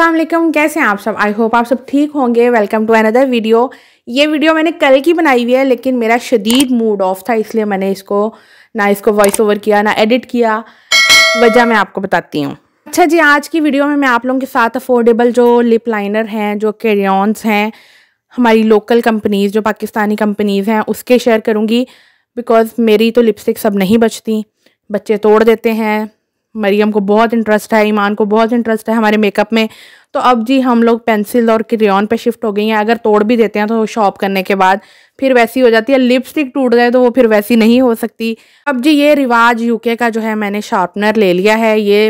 असलम कैसे हैं आप सब आई होप आप सब ठीक होंगे वेलकम टू अनदर वीडियो ये वीडियो मैंने कल की बनाई हुई है लेकिन मेरा शदीद मूड ऑफ था इसलिए मैंने इसको ना इसको वॉइस ओवर किया ना एडिट किया वजह मैं आपको बताती हूँ अच्छा जी आज की वीडियो में मैं आप लोगों के साथ अफोर्डेबल जो लिप लाइनर हैं जो कैरियॉन्स हैं हमारी लोकल कंपनीज़ जो पाकिस्तानी कंपनीज़ हैं उसके शेयर करूँगी बिकॉज़ मेरी तो लिपस्टिक सब नहीं बचती बच्चे तोड़ देते हैं मरियम को बहुत इंटरेस्ट है ईमान को बहुत इंटरेस्ट है हमारे मेकअप में तो अब जी हम लोग पेंसिल और क्रियन पे शिफ्ट हो गई हैं अगर तोड़ भी देते हैं तो शॉप करने के बाद फिर वैसी हो जाती है लिपस्टिक टूट जाए तो वो फिर वैसी नहीं हो सकती अब जी ये रिवाज यूके का जो है मैंने शार्पनर ले लिया है ये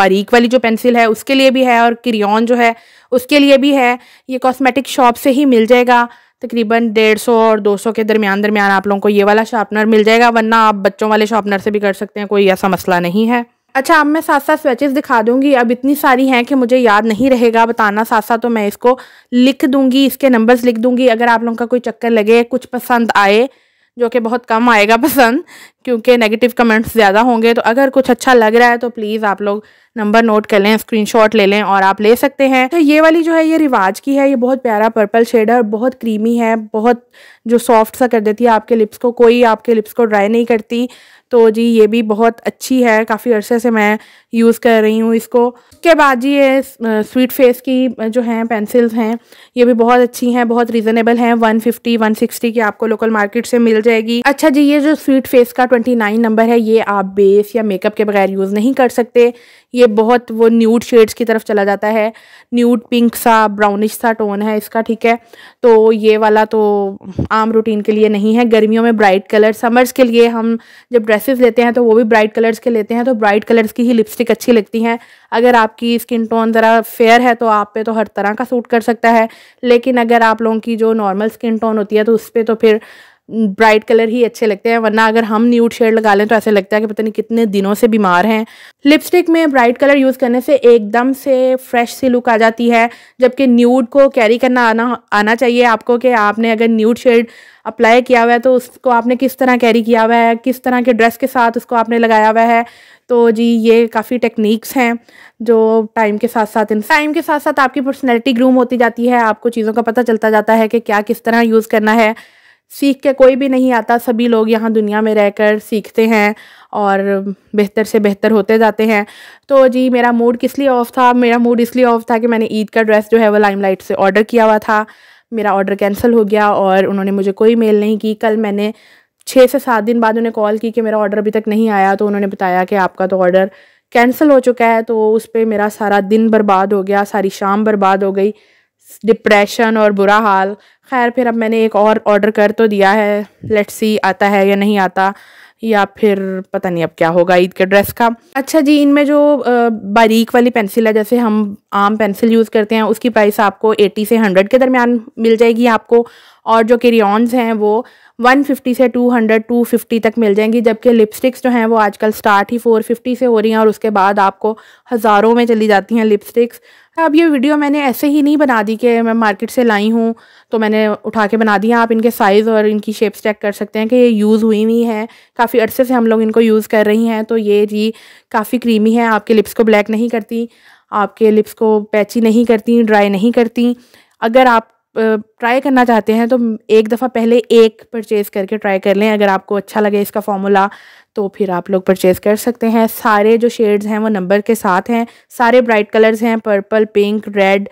बारीक वाली जो पेंसिल है उसके लिए भी है और क्रियन जो है उसके लिए भी है ये कॉस्मेटिक शॉप से ही मिल जाएगा तकरीबन डेढ़ सौ और दो सौ के दरमियान दरमियान आप लोगों को ये वाला शार्पनर मिल जाएगा वरना आप बच्चों वाले शार्पनर से भी कर सकते हैं कोई ऐसा मसला नहीं है अच्छा अब मैं साथ साथ स्वेचेस दिखा दूंगी अब इतनी सारी हैं कि मुझे याद नहीं रहेगा बताना साथ साथ तो मैं इसको लिख दूंगी इसके नंबर्स लिख दूंगी अगर आप लोगों का कोई चक्कर लगे कुछ पसंद आए जो कि बहुत कम आएगा पसंद क्योंकि नेगेटिव कमेंट्स ज़्यादा होंगे तो अगर कुछ अच्छा लग रहा है तो प्लीज़ आप लोग नंबर नोट कर लें स्क्रीनशॉट ले लें और आप ले सकते हैं तो ये वाली जो है ये रिवाज की है ये बहुत प्यारा पर्पल शेड है बहुत क्रीमी है बहुत जो सॉफ्ट सा कर देती है आपके लिप्स को कोई आपके लिप्स को ड्राई नहीं करती तो जी ये भी बहुत अच्छी है काफ़ी अर्से से मैं यूज़ कर रही हूँ इसको उसके बाद जी ये स्वीट फेस की जो हैं पेंसिल्स हैं ये भी बहुत अच्छी हैं बहुत रीज़नेबल हैं 150 160 की आपको लोकल मार्केट से मिल जाएगी अच्छा जी ये जो स्वीट फेस का 29 नंबर है ये आप बेस या मेकअप के बगैर यूज़ नहीं कर सकते ये बहुत वो न्यूड शेड्स की तरफ चला जाता है न्यूड पिंक सा ब्राउनिश सा टोन है इसका ठीक है तो ये वाला तो आम रूटीन के लिए नहीं है गर्मियों में ब्राइट कलर समर्स के लिए हम जब ड्रेसेस लेते हैं तो वो भी ब्राइट कलर्स के लेते हैं तो ब्राइट कलर्स की ही लिपस्टिक अच्छी लगती हैं अगर आपकी स्किन टोन ज़रा फेयर है तो आप पे तो हर तरह का सूट कर सकता है लेकिन अगर आप लोगों की जो नॉर्मल स्किन टोन होती है तो उस पर तो फिर ब्राइट कलर ही अच्छे लगते हैं वरना अगर हम न्यूड शेड लगा लें तो ऐसे लगता है कि पता नहीं कितने दिनों से बीमार हैं लिपस्टिक में ब्राइट कलर यूज़ करने से एकदम से फ्रेश सी लुक आ जाती है जबकि न्यूड को कैरी करना आना आना चाहिए आपको कि आपने अगर न्यूड शेड अप्लाई किया हुआ है तो उसको आपने किस तरह कैरी किया हुआ है किस तरह के ड्रेस के साथ उसको आपने लगाया हुआ है तो जी ये काफ़ी टेक्निक्स हैं जो टाइम के साथ साथ इन टाइम के साथ साथ आपकी पर्सनैलिटी ग्रूम होती जाती है आपको चीज़ों का पता चलता जाता है कि क्या किस तरह यूज़ करना है सीख के कोई भी नहीं आता सभी लोग यहाँ दुनिया में रहकर सीखते हैं और बेहतर से बेहतर होते जाते हैं तो जी मेरा मूड किस लिए ऑफ़ था मेरा मूड इसलिए ऑफ़ था कि मैंने ईद का ड्रेस जो है वो लाइमलाइट से ऑर्डर किया हुआ था मेरा ऑर्डर कैंसिल हो गया और उन्होंने मुझे कोई मेल नहीं की कल मैंने छः से सात दिन बाद उन्हें कॉल की कि मेरा ऑर्डर अभी तक नहीं आया तो उन्होंने बताया कि आपका तो ऑर्डर कैंसिल हो चुका है तो उस पर मेरा सारा दिन बर्बाद हो गया सारी शाम बर्बाद हो गई डिप्रेशन और बुरा हाल खैर फिर अब मैंने एक और ऑर्डर कर तो दिया है लेट्स सी आता है या नहीं आता या फिर पता नहीं अब क्या होगा ईद के ड्रेस का अच्छा जी इनमें जो बारीक वाली पेंसिल है जैसे हम आम पेंसिल यूज़ करते हैं उसकी प्राइस आपको 80 से 100 के दरमियान मिल जाएगी आपको और जो केरियॉन्स हैं वो 150 से 200 250 तक मिल जाएंगी जबकि लिपस्टिक्स जो हैं वो आजकल स्टार्ट ही 450 से हो रही हैं और उसके बाद आपको हज़ारों में चली जाती हैं लिपस्टिक्स अब ये वीडियो मैंने ऐसे ही नहीं बना दी कि मैं मार्केट से लाई हूँ तो मैंने उठा के बना दी आप इनके साइज़ और इनकी शेप्स चेक कर सकते हैं कि ये यूज़ हुई हुई हैं काफ़ी अरसे से हम लोग इनको यूज़ कर रही हैं तो ये जी काफ़ी क्रीमी है आपके लिप्स को ब्लैक नहीं करती आपके लिप्स को पैची नहीं करती ड्राई नहीं करती अगर आप ट्राई करना चाहते हैं तो एक दफ़ा पहले एक परचेज़ करके ट्राई कर लें अगर आपको अच्छा लगे इसका फॉर्मूला तो फिर आप लोग परचेज़ कर सकते हैं सारे जो शेड्स हैं वो नंबर के साथ हैं सारे ब्राइट कलर्स हैं पर्पल पिंक रेड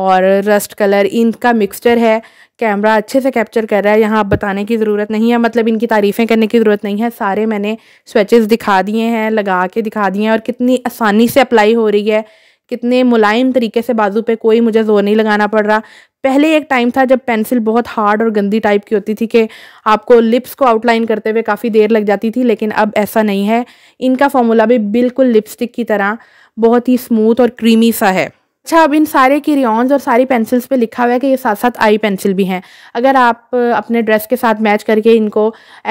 और रस्ट कलर इनका मिक्सचर है कैमरा अच्छे से कैप्चर कर रहा है यहाँ बताने की ज़रूरत नहीं है मतलब इनकी तारीफ़ें करने की ज़रूरत नहीं है सारे मैंने स्वेचेस दिखा दिए हैं लगा के दिखा दिए हैं और कितनी आसानी से अप्लाई हो रही है कितने मुलायम तरीके से बाजू पे कोई मुझे जोर नहीं लगाना पड़ रहा पहले एक टाइम था जब पेंसिल बहुत हार्ड और गंदी टाइप की होती थी कि आपको लिप्स को आउटलाइन करते हुए काफ़ी देर लग जाती थी लेकिन अब ऐसा नहीं है इनका फॉर्मूला भी बिल्कुल लिपस्टिक की तरह बहुत ही स्मूथ और क्रीमी सा है अच्छा अब इन सारे किरियॉन्स और सारी पेंसिल्स पे लिखा हुआ है कि ये साथ साथ आई पेंसिल भी हैं अगर आप अपने ड्रेस के साथ मैच करके इनको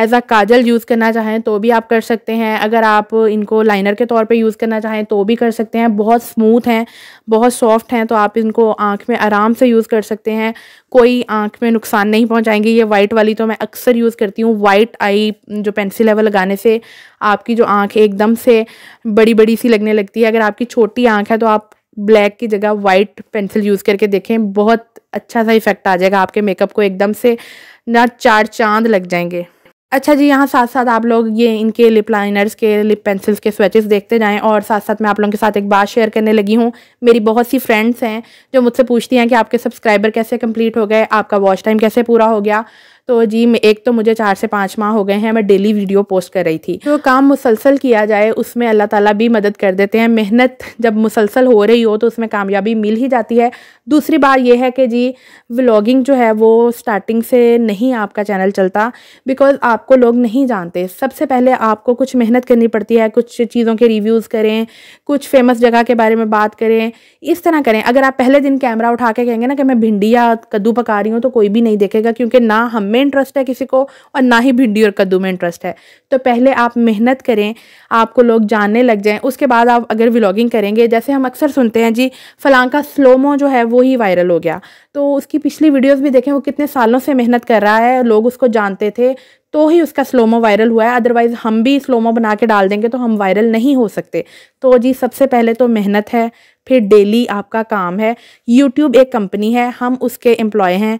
एज अ काजल यूज़ करना चाहें तो भी आप कर सकते हैं अगर आप इनको लाइनर के तौर पे यूज़ करना चाहें तो भी कर सकते हैं बहुत स्मूथ हैं बहुत सॉफ्ट हैं तो आप इनको आँख में आराम से यूज़ कर सकते हैं कोई आँख में नुकसान नहीं पहुँचाएंगे ये वाइट वाली तो मैं अक्सर यूज़ करती हूँ वाइट आई जो पेंसिल है वो लगाने से आपकी जो आँख एकदम से बड़ी बड़ी सी लगने लगती है अगर आपकी छोटी आँख है तो आप ब्लैक की जगह वाइट पेंसिल यूज़ करके देखें बहुत अच्छा सा इफेक्ट आ जाएगा आपके मेकअप को एकदम से ना चार चांद लग जाएंगे अच्छा जी यहाँ साथ साथ आप लोग ये इनके लिप लाइनर्स के लिप पेंसिल्स के स्वेचेस देखते जाएं और साथ साथ मैं आप लोगों के साथ एक बात शेयर करने लगी हूँ मेरी बहुत सी फ्रेंड्स हैं जो मुझसे पूछती हैं कि आपके सब्सक्राइबर कैसे कंप्लीट हो गए आपका वॉच टाइम कैसे पूरा हो गया तो जी एक तो मुझे चार से पाँच माह हो गए हैं मैं डेली वीडियो पोस्ट कर रही थी जो काम मुसलसल किया जाए उसमें अल्लाह ताला भी मदद कर देते हैं मेहनत जब मुसलसल हो रही हो तो उसमें कामयाबी मिल ही जाती है दूसरी बात यह है कि जी व्लॉगिंग जो है वो स्टार्टिंग से नहीं आपका चैनल चलता बिकॉज आपको लोग नहीं जानते सबसे पहले आपको कुछ मेहनत करनी पड़ती है कुछ चीज़ों के रिव्यूज़ करें कुछ फेमस जगह के बारे में बात करें इस तरह करें अगर आप पहले दिन कैमरा उठा के कहेंगे ना कि मैं भिंडी या कद्दू पका रही हूँ तो कोई भी नहीं देखेगा क्योंकि ना हमें में इंटरेस्ट है किसी को और ना ही भिंडी और कद्दू में इंटरेस्ट है तो पहले आप मेहनत करें आपको लोग जानने लग जाएं उसके बाद आप अगर व्लॉगिंग करेंगे जैसे हम अक्सर सुनते हैं जी फलां का स्लोमो जो है वो ही वायरल हो गया तो उसकी पिछली वीडियोज़ भी देखें वो कितने सालों से मेहनत कर रहा है लोग उसको जानते थे तो ही उसका स्लोमो वायरल हुआ है अदरवाइज़ हम भी स्लोमो बना के डाल देंगे तो हम वायरल नहीं हो सकते तो जी सबसे पहले तो मेहनत है फिर डेली आपका काम है यूट्यूब एक कंपनी है हम उसके एम्प्लॉय हैं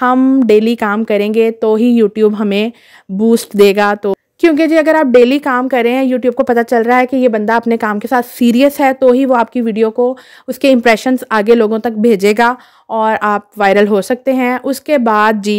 हम डेली काम करेंगे तो ही यूट्यूब हमें बूस्ट देगा तो क्योंकि जी अगर आप डेली काम कर रहे हैं यूट्यूब को पता चल रहा है कि ये बंदा अपने काम के साथ सीरियस है तो ही वो आपकी वीडियो को उसके इम्प्रेशंस आगे लोगों तक भेजेगा और आप वायरल हो सकते हैं उसके बाद जी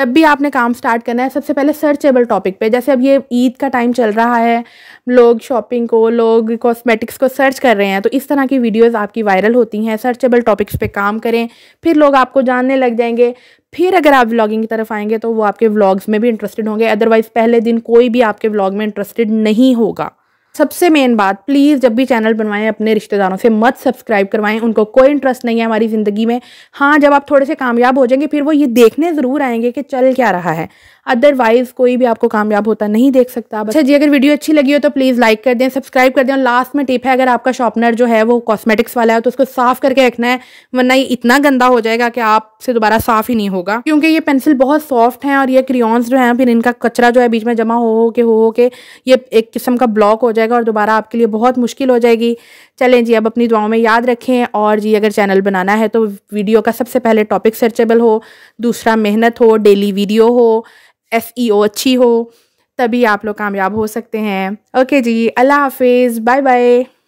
जब भी आपने काम स्टार्ट करना है सबसे पहले सर्चेबल टॉपिक पे जैसे अब ये ईद का टाइम चल रहा है लोग शॉपिंग को लोग कॉस्मेटिक्स को सर्च कर रहे हैं तो इस तरह की वीडियोस आपकी वायरल होती हैं सर्चेबल टॉपिक्स पे काम करें फिर लोग आपको जानने लग जाएंगे फिर अगर आप व्लॉगिंग की तरफ आएंगे तो वो आपके व्लॉग्स में भी इंटरेस्टेड होंगे अदरवाइज़ पहले दिन कोई भी आपके व्लॉग में इंटरेस्टेड नहीं होगा सबसे मेन बात प्लीज़ जब भी चैनल बनवाएं अपने रिश्तेदारों से मत सब्सक्राइब करवाएं उनको कोई इंटरेस्ट नहीं है हमारी ज़िंदगी में हाँ जब आप थोड़े से कामयाब हो जाएंगे फिर वो ये देखने ज़रूर आएंगे कि चल क्या रहा है अदरवाइज कोई भी आपको कामयाब होता नहीं देख सकता अच्छा जी अगर वीडियो अच्छी लगी हो तो प्लीज़ लाइक कर दें सब्सक्राइब कर दें और लास्ट में टिप है अगर आपका शॉपनर जो है वो कॉस्मेटिक्स वाला है तो उसको साफ करके रखना है वरना ये इतना गंदा हो जाएगा कि आपसे दोबारा साफ ही नहीं होगा क्योंकि ये पेंसिल बहुत सॉफ्ट है और ये क्रियॉन्स जो है फिर इनका कचरा जो है बीच में जमा हो हो के हो हो के ये एक किस्म का ब्लॉक हो जाएगा और दोबारा आपके लिए बहुत मुश्किल हो जाएगी चलें जी अब अपनी दुआओं में याद रखें और जी अगर चैनल बनाना है तो वीडियो का सबसे पहले टॉपिक सर्चेबल हो दूसरा मेहनत हो डेली वीडियो हो एस e अच्छी हो तभी आप लोग कामयाब हो सकते हैं ओके जी अल्लाह हाफिज़ बाय बाय